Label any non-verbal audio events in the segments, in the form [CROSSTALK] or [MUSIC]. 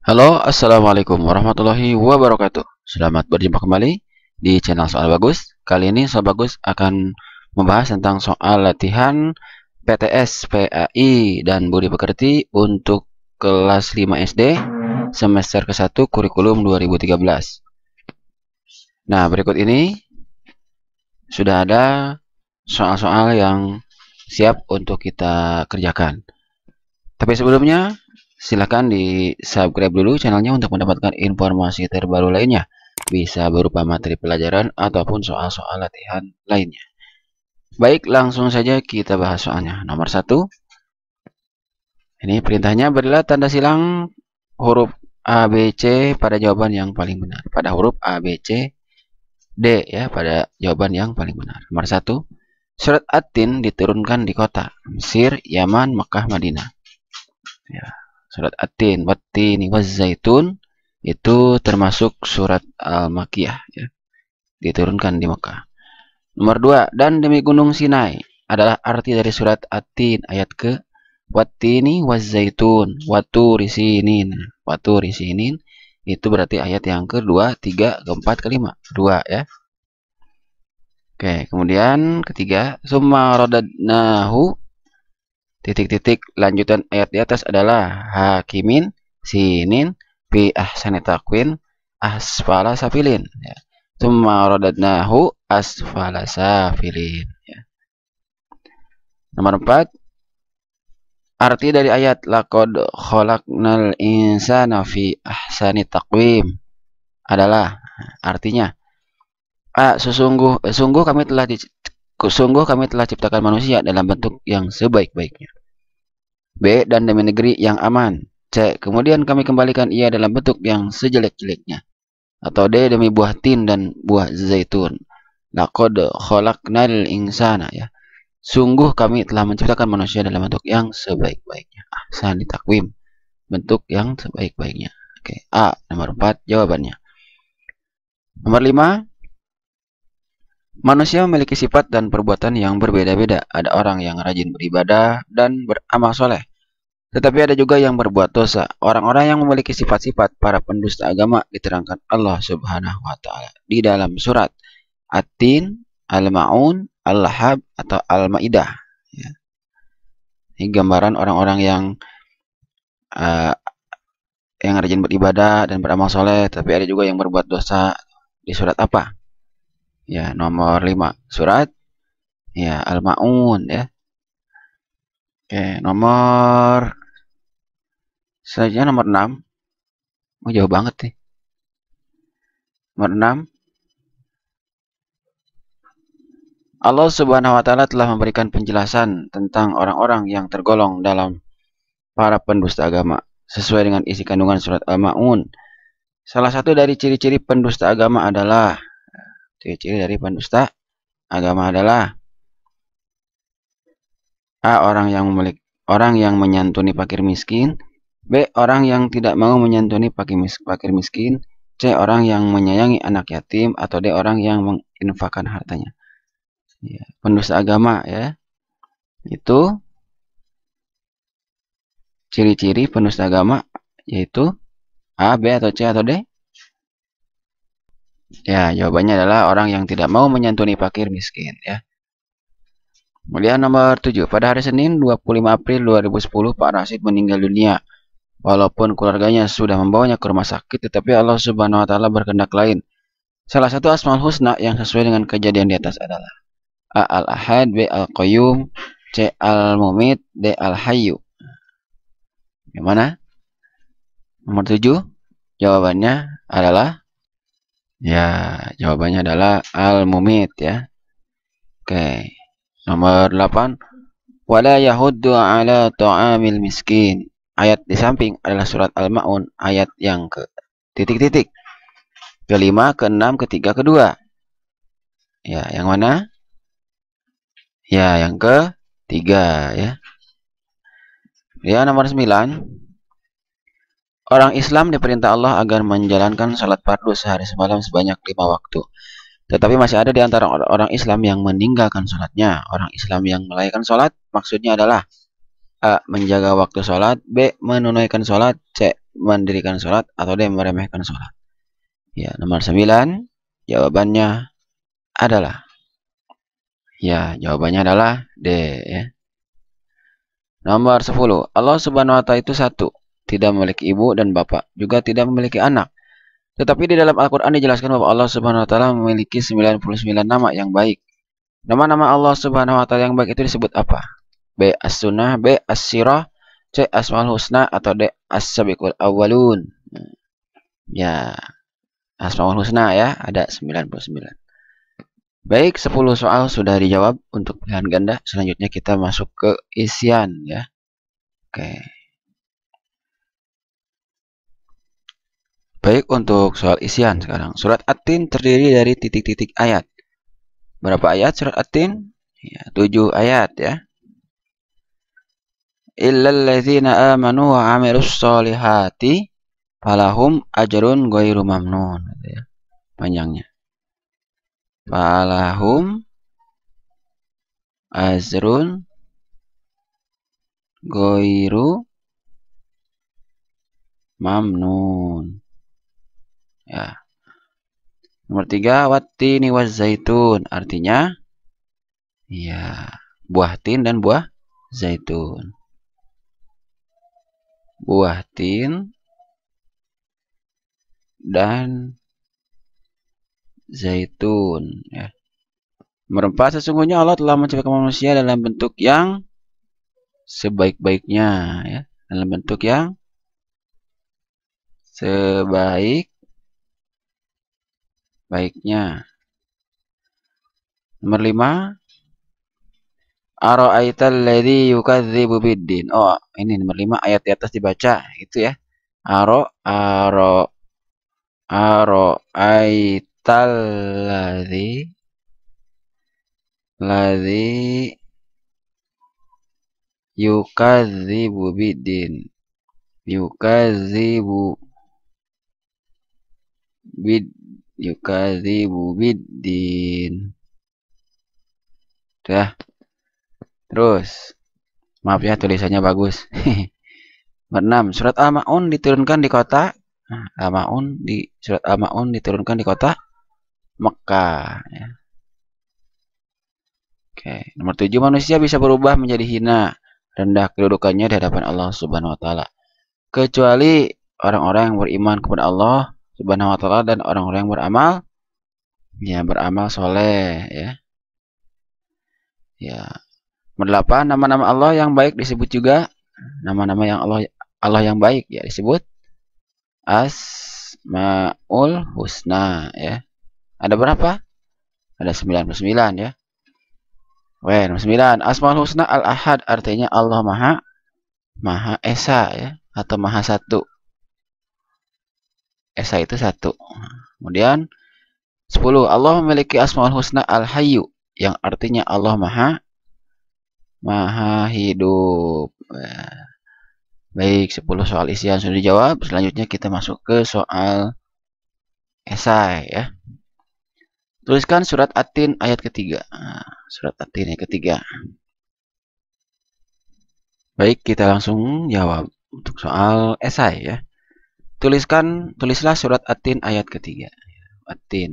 Halo, Assalamualaikum warahmatullahi wabarakatuh Selamat berjumpa kembali di channel Soal Bagus Kali ini Soal Bagus akan membahas tentang soal latihan PTS, PAI, dan Budi Pekerti Untuk kelas 5 SD semester ke-1 kurikulum 2013 Nah, berikut ini Sudah ada soal-soal yang siap untuk kita kerjakan Tapi sebelumnya silahkan di subscribe dulu channelnya untuk mendapatkan informasi terbaru lainnya bisa berupa materi pelajaran ataupun soal-soal latihan lainnya baik langsung saja kita bahas soalnya nomor satu ini perintahnya berilah tanda silang huruf A B C pada jawaban yang paling benar pada huruf A B C D ya pada jawaban yang paling benar nomor satu surat Atin diturunkan di kota Mesir Yaman Mekah Madinah ya surat Atin, was Zaitun itu termasuk surat Al-Makiyah ya. Diturunkan di Mekah. Nomor dua dan demi gunung Sinai adalah arti dari surat Atin ayat ke Watini, Zaitun Watu risinin Watu risinin itu berarti ayat yang kedua, tiga, keempat, kelima, dua ya. Oke, kemudian ketiga, summa rodadnahu titik-titik lanjutan ayat di atas adalah hakimin sinin bi ahsani takwin asfala safilin ya. Tumma radadnahu asfala safilin ya. Nomor 4 Arti dari ayat laqad khalaqnal insana fi ahsani taqwim adalah artinya A ah, sesungguh sungguh kami telah Sungguh kami telah ciptakan manusia dalam bentuk yang sebaik-baiknya. B. Dan demi negeri yang aman. C. Kemudian kami kembalikan ia dalam bentuk yang sejelek-jeleknya. Atau D. Demi buah tin dan buah zaitun. Laqad kholaknal insana ya. Sungguh kami telah menciptakan manusia dalam bentuk yang sebaik-baiknya. Ahsan ditakwim. Bentuk yang sebaik-baiknya. Oke, A nomor 4 jawabannya. Nomor 5 Manusia memiliki sifat dan perbuatan yang berbeda-beda. Ada orang yang rajin beribadah dan beramal soleh. Tetapi ada juga yang berbuat dosa. Orang-orang yang memiliki sifat-sifat para pendusta agama diterangkan Allah Subhanahu wa taala di dalam surat At-Tin, Al-Maun, Al-Lahab atau Al-Maidah. Ya. Ini gambaran orang-orang yang uh, yang rajin beribadah dan beramal soleh, tapi ada juga yang berbuat dosa di surat apa? Ya, nomor 5 surat ya Al-Maun ya. Oke, nomor selanjutnya nomor 6. Oh, jauh banget nih. Nomor 6. Allah Subhanahu wa taala telah memberikan penjelasan tentang orang-orang yang tergolong dalam para pendusta agama sesuai dengan isi kandungan surat Al-Maun. Salah satu dari ciri-ciri pendusta agama adalah Ciri-ciri dari pendusta agama adalah A. Orang yang memiliki orang yang menyantuni pakir miskin, B. Orang yang tidak mau menyantuni pakir miskin, C. Orang yang menyayangi anak yatim atau D. Orang yang menginfakkan hartanya. Ya, pendusta agama ya. Itu ciri-ciri pendusta agama yaitu A, B atau C atau D? Ya, jawabannya adalah orang yang tidak mau menyantuni fakir miskin ya. Kemudian nomor 7, pada hari Senin 25 April 2010 Pak Rashid meninggal dunia. Walaupun keluarganya sudah membawanya ke rumah sakit, tetapi Allah Subhanahu wa taala berkehendak lain. Salah satu asmaul husna yang sesuai dengan kejadian di atas adalah A al-Ahad, B al-Qayyum, C al-Mumit, D al-Hayyu. Gimana? mana? Nomor 7 jawabannya adalah Ya, jawabannya adalah al-mumit ya. Oke. Nomor 8 wala yahuddu ala ta'amil miskin. Ayat di samping adalah surat Al-Maun ayat yang ke titik-titik. Kelima, keenam, ketiga, kedua. Ya, yang mana? Ya, yang ke tiga ya. Ya, nomor 9 Orang Islam diperintah Allah agar menjalankan salat fardu sehari semalam sebanyak lima waktu. Tetapi masih ada di antara orang Islam yang meninggalkan salatnya. Orang Islam yang melayakan salat maksudnya adalah A. Menjaga waktu salat B. Menunaikan salat C. Mendirikan salat atau D. Meremehkan salat Ya, nomor 9 jawabannya adalah Ya, jawabannya adalah D ya. Nomor 10. Allah Subhanahu wa taala itu satu tidak memiliki ibu dan bapak, juga tidak memiliki anak. Tetapi di dalam Al-Quran dijelaskan bahwa Allah Subhanahu Wa Taala memiliki 99 nama yang baik. Nama-nama Allah Subhanahu Wa Taala yang baik itu disebut apa? B. As-Sunnah, B. As-Sirah, C. Asmal Husna, atau D. As-Sabiqul Awalun. Ya, Asmaul Husna ya, ada 99. Baik, 10 soal sudah dijawab untuk pilihan ganda. Selanjutnya kita masuk ke isian ya. Oke. Okay. Baik untuk soal isian sekarang. Surat atin terdiri dari titik-titik ayat. Berapa ayat surat atin tin Ya, 7 ayat ya. Illal ladzina amanu wa 'amilus solihati falahum ajrun ghairu mamnun gitu ya, Panjangnya. Falahum azrun ghairu mamnun ya nomor tiga watini was zaitun artinya ya buah tin dan buah zaitun buah tin dan zaitun ya merempat sesungguhnya Allah telah menciptakan manusia dalam bentuk yang sebaik-baiknya ya dalam bentuk yang sebaik baiknya. Nomor lima. Ara'aital ladzi yukadzibu biddin. Oh, ini nomor lima ayat di atas dibaca itu ya. Aro aro aro aital ladzi ladzi yukadzibu biddin. Yukadzibu bid yukazi Bubidin, ya. Terus. Maaf ya tulisannya bagus. [LAUGHS] Berenam, surat Al-Maun diturunkan di kota nah, Al-Maun di surat Al-Maun diturunkan di kota Mekah ya. Oke, nomor tujuh, manusia bisa berubah menjadi hina, rendah kedudukannya di hadapan Allah Subhanahu wa taala. Kecuali orang-orang yang beriman kepada Allah Subhanahu wa taala dan orang-orang yang beramal ya beramal soleh ya. Ya. Berapa nama-nama Allah yang baik disebut juga nama-nama yang Allah Allah yang baik ya disebut Asmaul Husna ya. Ada berapa? Ada 99 ya. Wah, 99. Asmaul Husna Al-Ahad artinya Allah Maha Maha Esa ya atau Maha Satu. Esa itu satu. Kemudian sepuluh. Allah memiliki asmaul husna al-hayyu yang artinya Allah maha maha hidup. Ya. Baik, sepuluh soal isian sudah dijawab. Selanjutnya kita masuk ke soal esai ya. Tuliskan surat Atin ayat ketiga. Nah, surat Atin ayat ketiga. Baik, kita langsung jawab untuk soal esai ya tuliskan tulislah surat atin ayat ketiga. Atin,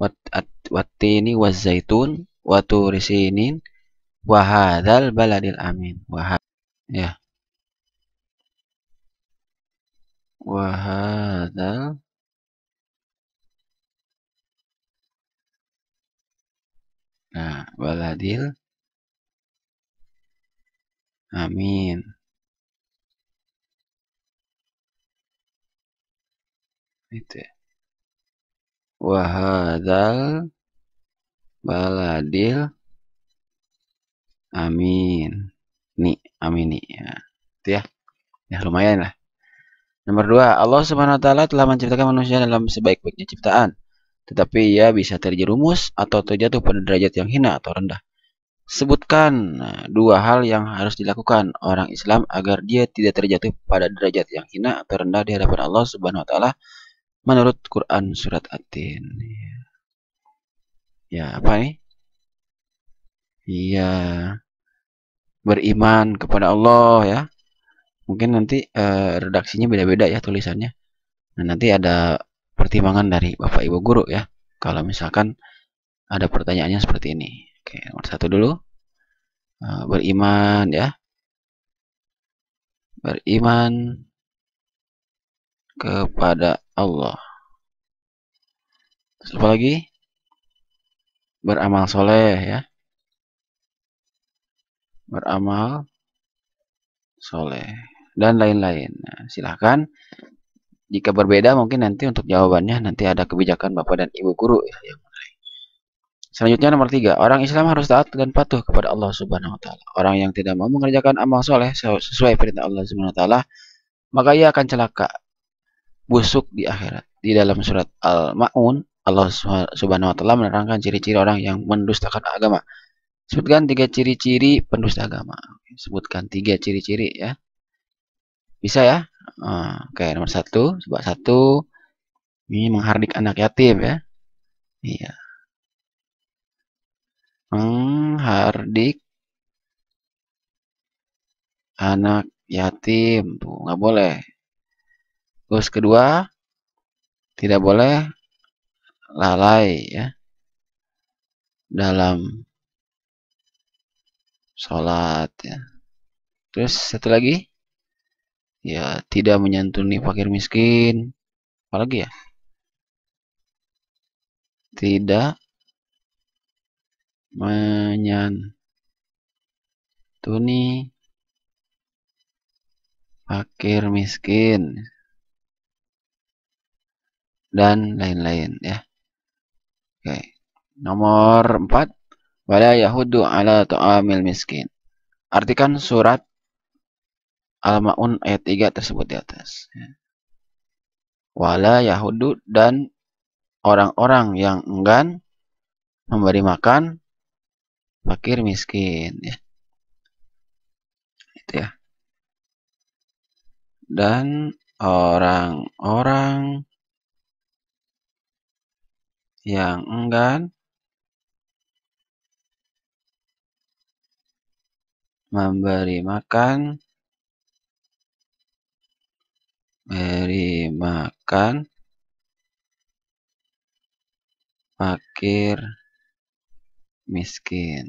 wat At-Tin. Ya. Wat at, zaitun, watu waturisinin wahadal baladil amin. Wah ya. Wahadal Nah, baladil Amin. itu wahadal baladil amin Nih, amin ni ya itu ya ya lumayan lah nomor dua Allah subhanahu wa taala telah menciptakan manusia dalam sebaik-baiknya ciptaan tetapi ia bisa terjerumus atau terjatuh pada derajat yang hina atau rendah sebutkan eh, dua hal yang harus dilakukan orang Islam agar dia tidak terjatuh pada derajat yang hina atau rendah di hadapan Allah subhanahu wa taala menurut Quran surat Atin. Ya, ya apa ini? Iya beriman kepada Allah ya. Mungkin nanti uh, redaksinya beda-beda ya tulisannya. Nah, nanti ada pertimbangan dari Bapak Ibu guru ya. Kalau misalkan ada pertanyaannya seperti ini. Oke, nomor satu dulu. Uh, beriman ya. Beriman kepada Allah. Terus apa lagi? Beramal soleh ya. Beramal soleh dan lain-lain. Nah, silahkan. Jika berbeda mungkin nanti untuk jawabannya nanti ada kebijakan bapak dan ibu guru ya yang Selanjutnya nomor tiga, orang Islam harus taat dan patuh kepada Allah Subhanahu Wa Taala. Orang yang tidak mau mengerjakan amal soleh sesuai perintah Allah Subhanahu Wa Taala maka ia akan celaka busuk di akhirat. Di dalam surat Al-Ma'un, Allah Subhanahu wa taala menerangkan ciri-ciri orang yang mendustakan agama. Sebutkan tiga ciri-ciri pendusta agama. Sebutkan tiga ciri-ciri ya. Bisa ya? Oke, nomor satu. sebab satu. Ini menghardik anak yatim ya. Iya. Menghardik anak yatim. Tuh, nggak boleh. Goals kedua tidak boleh lalai ya dalam sholat ya. Terus satu lagi ya tidak menyantuni fakir miskin apalagi ya tidak menyantuni fakir miskin dan lain-lain ya. Oke. Nomor 4, wala yahuddu ala ta'amil miskin. Artikan surat Al-Maun ayat 3 tersebut di atas ya. Wala yahuddu dan orang-orang yang enggan memberi makan fakir miskin ya. Itu ya. Dan orang-orang yang enggan memberi makan beri makan fakir miskin.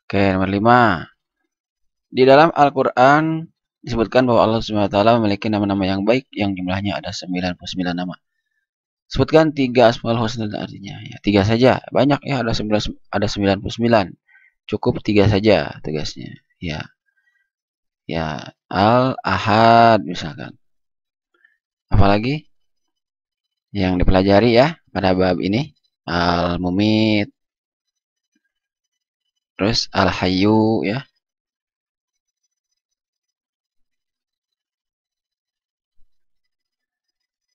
Oke, nomor 5. Di dalam Al-Qur'an disebutkan bahwa Allah SWT memiliki nama-nama yang baik yang jumlahnya ada 99 nama sebutkan tiga asmaul husna artinya ya tiga saja banyak ya ada sembilan ada sembilan puluh sembilan cukup tiga saja tegasnya ya ya al ahad misalkan apalagi yang dipelajari ya pada bab ini al mumit terus al hayu ya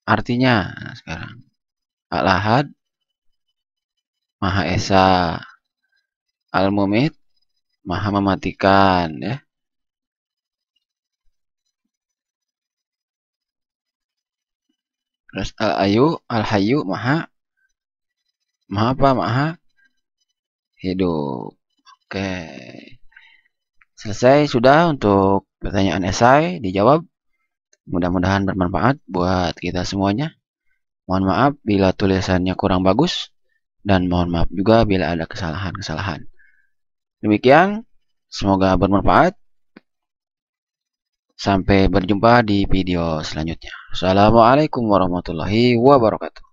artinya nah, sekarang Al-Ahad Maha Esa Al-Mumit Maha mematikan ya Terus Al-Ayu Al-Hayu Maha Maha apa? Maha hidup. Oke. Selesai sudah untuk pertanyaan esai dijawab. Mudah-mudahan bermanfaat buat kita semuanya. Mohon maaf bila tulisannya kurang bagus dan mohon maaf juga bila ada kesalahan-kesalahan. Demikian, semoga bermanfaat. Sampai berjumpa di video selanjutnya. Assalamualaikum warahmatullahi wabarakatuh.